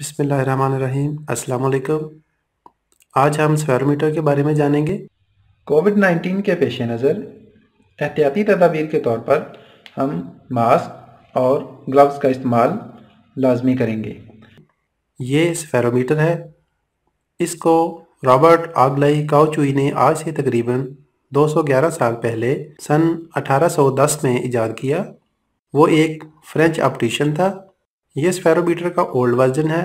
बिसमीम अस्सलाम आज हम स्वेरोमीटर के बारे में जानेंगे कोविड 19 के पेश नज़र एहतियाती तदाबीर के तौर पर हम मास्क और ग्लव्स का इस्तेमाल लाजमी करेंगे ये स्फेरोमीटर है इसको रॉबर्ट आगलई काउचुई ने आज से तकरीबन 211 साल पहले सन 1810 में इजाद किया वो एक फ्रेंच ऑप्टिशन था ये स्पैरोमीटर का ओल्ड वर्जन है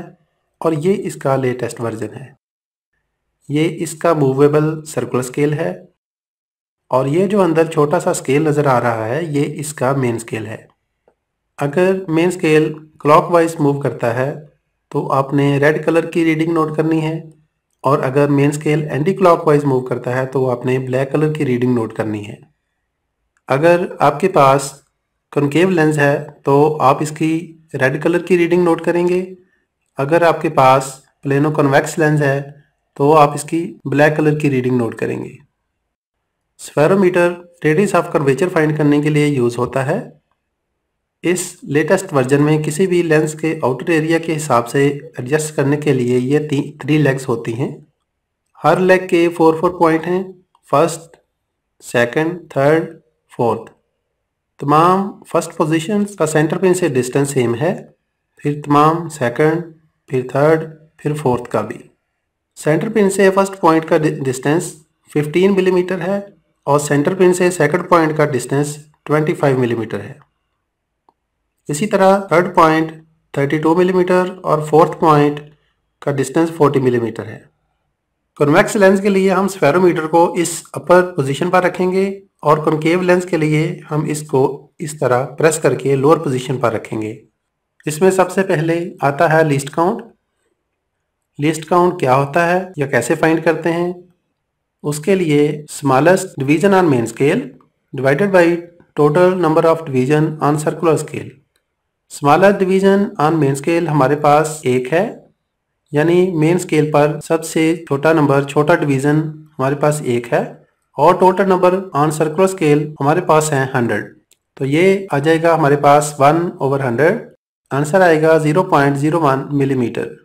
और ये इसका लेटेस्ट वर्जन है ये इसका मूवेबल सर्कुलर स्केल है और ये जो अंदर छोटा सा स्केल नज़र आ रहा है ये इसका मेन स्केल है अगर मेन स्केल क्लॉकवाइज मूव करता है तो आपने रेड कलर की रीडिंग नोट करनी है और अगर main scale anti clockwise move करता है तो आपने ब्लैक कलर की रीडिंग नोट करनी है अगर आपके पास कनकेव लेंस है तो आप इसकी रेड कलर की रीडिंग नोट करेंगे अगर आपके पास प्लेनो कन्वेक्स लेंस है तो आप इसकी ब्लैक कलर की रीडिंग नोट करेंगे spherometer radius of curvature find करने के लिए यूज़ होता है इस लेटेस्ट वर्जन में किसी भी लेंस के आउटर एरिया के हिसाब से एडजस्ट करने के लिए ये थ्री लेग्स होती हैं हर लेग के फोर फोर पॉइंट हैं फर्स्ट सेकंड, थर्ड फोर्थ तमाम फर्स्ट पोजिशन का सेंटर पिन से डिस्टेंस सेम है फिर तमाम सेकंड फिर थर्ड फिर फोर्थ का भी सेंटर पिन से फर्स्ट पॉइंट का डिस्टेंस 15 मिलीमीटर mm है और सेंटर पिन से सेकंड पॉइंट का डिस्टेंस 25 मिलीमीटर mm है इसी तरह थर्ड पॉइंट 32 मिलीमीटर mm और फोर्थ पॉइंट का डिस्टेंस 40 मिलीमीटर है कॉन्वेक्स लेंस के लिए हम स्पैरोमीटर को इस अपर पोजीशन पर रखेंगे और कॉन्केव लेंस के लिए हम इसको इस तरह प्रेस करके लोअर पोजीशन पर रखेंगे इसमें सबसे पहले आता है लिस्ट काउंट लिस्ट काउंट क्या होता है या कैसे फाइंड करते हैं उसके लिए smallest division on main scale divided by total number of division on circular scale smallest division on main scale हमारे पास एक है यानी मेन स्केल पर सबसे छोटा नंबर छोटा डिवीजन हमारे पास एक है और total number on circular scale हमारे पास है हंड्रेड तो ये आ जाएगा हमारे पास वन ओवर हंड्रेड आंसर आएगा zero point zero one millimetre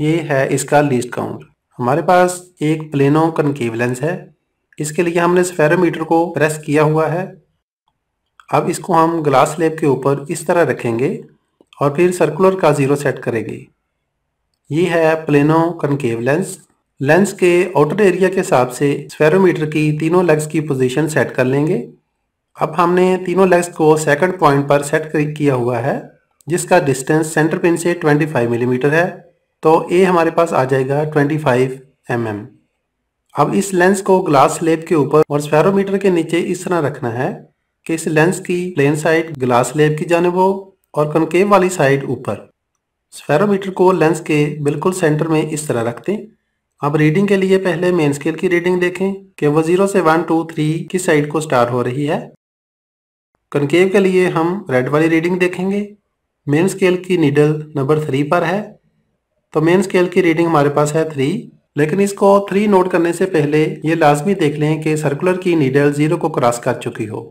ये है इसका लीस्ट काउंट हमारे पास एक प्लेनो कनकेव लेंस है इसके लिए हमने स्फेरोमीटर को प्रेस किया हुआ है अब इसको हम ग्लास लेप के ऊपर इस तरह रखेंगे और फिर सर्कुलर का ज़ीरो सेट करेंगे ये है प्लेनो कनकेव लेंस लेंस के आउटर एरिया के हिसाब से स्पेरोमीटर की तीनों लेग्स की पोजीशन सेट कर लेंगे अब हमने तीनों लेग्स को सेकंड पॉइंट पर सेट किया हुआ है जिसका डिस्टेंस सेंटर पिन से 25 मिलीमीटर mm है तो ए हमारे पास आ जाएगा 25 एम mm. अब इस लेंस को ग्लास स्लेब के ऊपर और स्पेरोमीटर के नीचे इस तरह रखना है कि इस लेंस की प्लेन साइड ग्लास स्लेब की जानब हो और कनकेव वाली साइड ऊपर स्पेरोमीटर को लेंस के बिल्कुल सेंटर में इस तरह रख दें अब रीडिंग के लिए पहले मेन स्केल की रीडिंग देखें कि वो जीरो से वन टू थ्री की साइड को स्टार हो रही है कनकेव के लिए हम रेड वाली रीडिंग देखेंगे मेन स्केल की नीडल नंबर थ्री पर है तो मेन स्केल की रीडिंग हमारे पास है थ्री लेकिन इसको थ्री नोट करने से पहले ये लाजमी देख लें कि सर्कुलर की नीडल जीरो को क्रॉस कर चुकी हो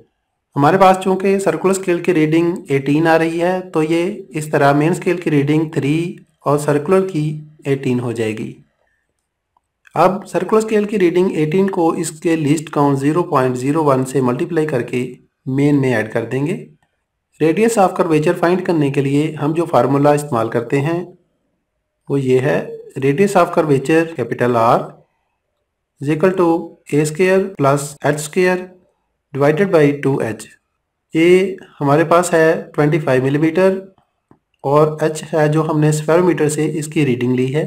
हमारे पास चूंकि सर्कुलर स्केल की रीडिंग 18 आ रही है तो ये इस तरह मेन स्केल की रीडिंग 3 और सर्कुलर की 18 हो जाएगी अब सर्कुलर स्केल की रीडिंग 18 को इसके लिस्ट काउंट 0.01 से मल्टीप्लाई करके मेन में ऐड कर देंगे रेडियस ऑफ कर्वेचर फाइंड करने के लिए हम जो फार्मूला इस्तेमाल करते हैं वो ये है radius of curvature capital R equal to A square plus H square divided by two H A हमारे पास है 25 मिलीमीटर mm और एच है जो हमने मीटर से इसकी रीडिंग ली है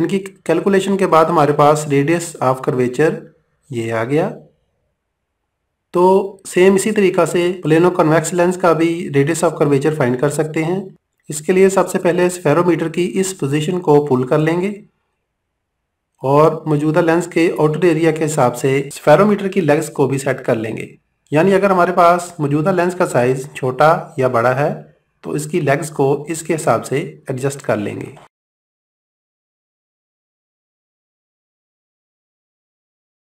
इनकी कैलकुलेशन के बाद हमारे पास रेडियस ऑफ कर्वेचर ये आ गया तो सेम इसी तरीका से प्लेनो कन्वेक्स लेंस का भी रेडियस ऑफ कर्वेचर फाइंड कर सकते हैं इसके लिए सबसे पहले स्फेरोमीटर की इस पोजीशन को पुल कर लेंगे और मौजूदा लेंस के आउटर एरिया के हिसाब से स्फेरोमीटर की लेग्स को भी सेट कर लेंगे यानी अगर हमारे पास मौजूदा लेंस का साइज़ छोटा या बड़ा है तो इसकी लेग्स को इसके हिसाब से एडजस्ट कर लेंगे